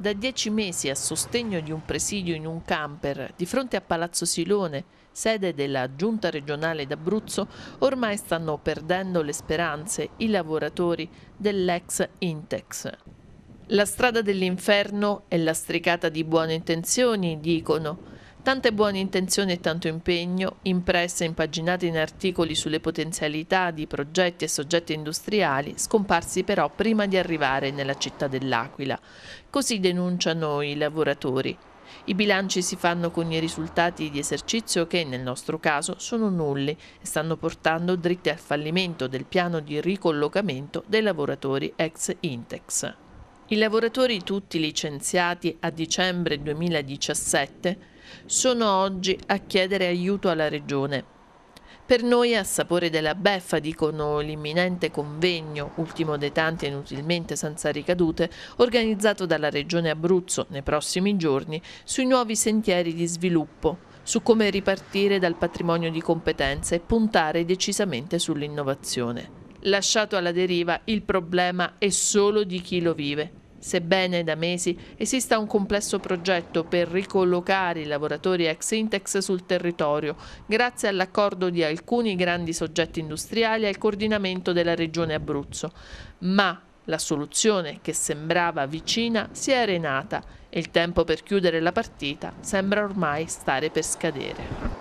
da dieci mesi a sostegno di un presidio in un camper di fronte a Palazzo Silone, sede della giunta regionale d'Abruzzo, ormai stanno perdendo le speranze i lavoratori dell'ex Intex. La strada dell'inferno è lastricata di buone intenzioni, dicono, Tante buone intenzioni e tanto impegno, impresse e impaginate in articoli sulle potenzialità di progetti e soggetti industriali, scomparsi però prima di arrivare nella città dell'Aquila. Così denunciano i lavoratori. I bilanci si fanno con i risultati di esercizio che, nel nostro caso, sono nulli e stanno portando dritti al fallimento del piano di ricollocamento dei lavoratori ex Intex. I lavoratori tutti licenziati a dicembre 2017 sono oggi a chiedere aiuto alla Regione. Per noi a sapore della beffa, dicono l'imminente convegno, ultimo dei tanti e inutilmente senza ricadute, organizzato dalla Regione Abruzzo nei prossimi giorni sui nuovi sentieri di sviluppo, su come ripartire dal patrimonio di competenze e puntare decisamente sull'innovazione lasciato alla deriva, il problema è solo di chi lo vive. Sebbene da mesi esista un complesso progetto per ricollocare i lavoratori ex Intex sul territorio, grazie all'accordo di alcuni grandi soggetti industriali e al coordinamento della Regione Abruzzo. Ma la soluzione che sembrava vicina si è arenata e il tempo per chiudere la partita sembra ormai stare per scadere.